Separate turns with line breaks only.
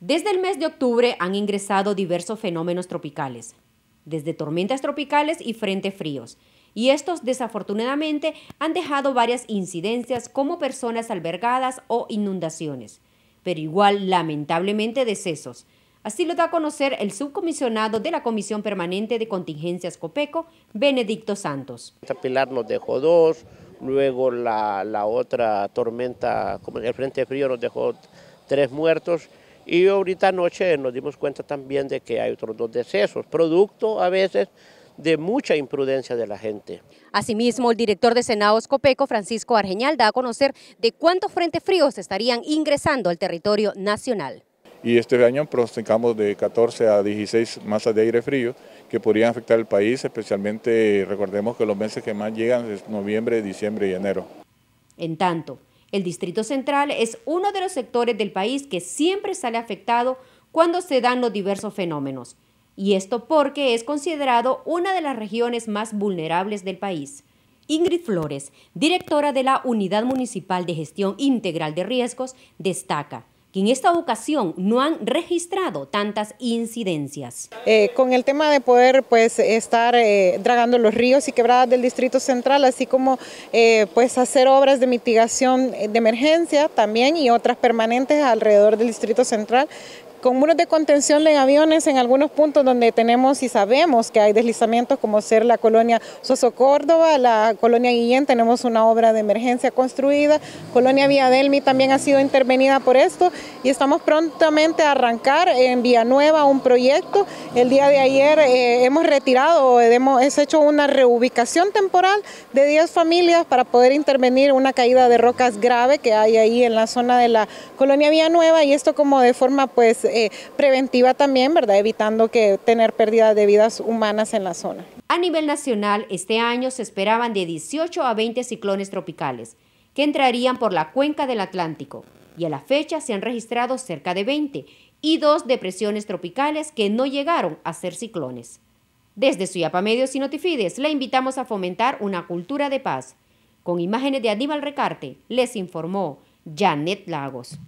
Desde el mes de octubre han ingresado diversos fenómenos tropicales, desde tormentas tropicales y frentes fríos, y estos desafortunadamente han dejado varias incidencias como personas albergadas o inundaciones, pero igual lamentablemente decesos. Así lo da a conocer el subcomisionado de la Comisión Permanente de Contingencias Copeco, Benedicto Santos.
Esta pilar nos dejó dos, luego la, la otra tormenta, como el Frente Frío, nos dejó tres muertos y ahorita anoche nos dimos cuenta también de que hay otros dos decesos, producto a veces de mucha imprudencia de la gente.
Asimismo, el director de senado Copeco, Francisco Argeñal, da a conocer de cuántos frentes fríos estarían ingresando al territorio nacional.
Y este año pronosticamos de 14 a 16 masas de aire frío que podrían afectar al país, especialmente recordemos que los meses que más llegan es noviembre, diciembre y enero.
En tanto, el Distrito Central es uno de los sectores del país que siempre sale afectado cuando se dan los diversos fenómenos, y esto porque es considerado una de las regiones más vulnerables del país. Ingrid Flores, directora de la Unidad Municipal de Gestión Integral de Riesgos, destaca en esta ocasión no han registrado tantas incidencias.
Eh, con el tema de poder pues estar eh, dragando los ríos y quebradas del Distrito Central, así como eh, pues hacer obras de mitigación de emergencia también y otras permanentes alrededor del Distrito Central, con muros de contención de aviones en algunos puntos donde tenemos y sabemos que hay deslizamientos como ser la colonia Soso Córdoba, la colonia Guillén, tenemos una obra de emergencia construida, colonia Villadelmi también ha sido intervenida por esto y estamos prontamente a arrancar en Villanueva un proyecto. El día de ayer eh, hemos retirado, hemos hecho una reubicación temporal de 10 familias para poder intervenir una caída de rocas grave que hay ahí en la zona de la colonia Villanueva y esto como de forma pues eh, preventiva también, ¿verdad? evitando que tener pérdida de vidas humanas en la zona.
A nivel nacional, este año se esperaban de 18 a 20 ciclones tropicales que entrarían por la cuenca del Atlántico y a la fecha se han registrado cerca de 20 y dos depresiones tropicales que no llegaron a ser ciclones. Desde Suyapa Medios y Notifides le invitamos a fomentar una cultura de paz. Con imágenes de Aníbal Recarte, les informó Janet Lagos.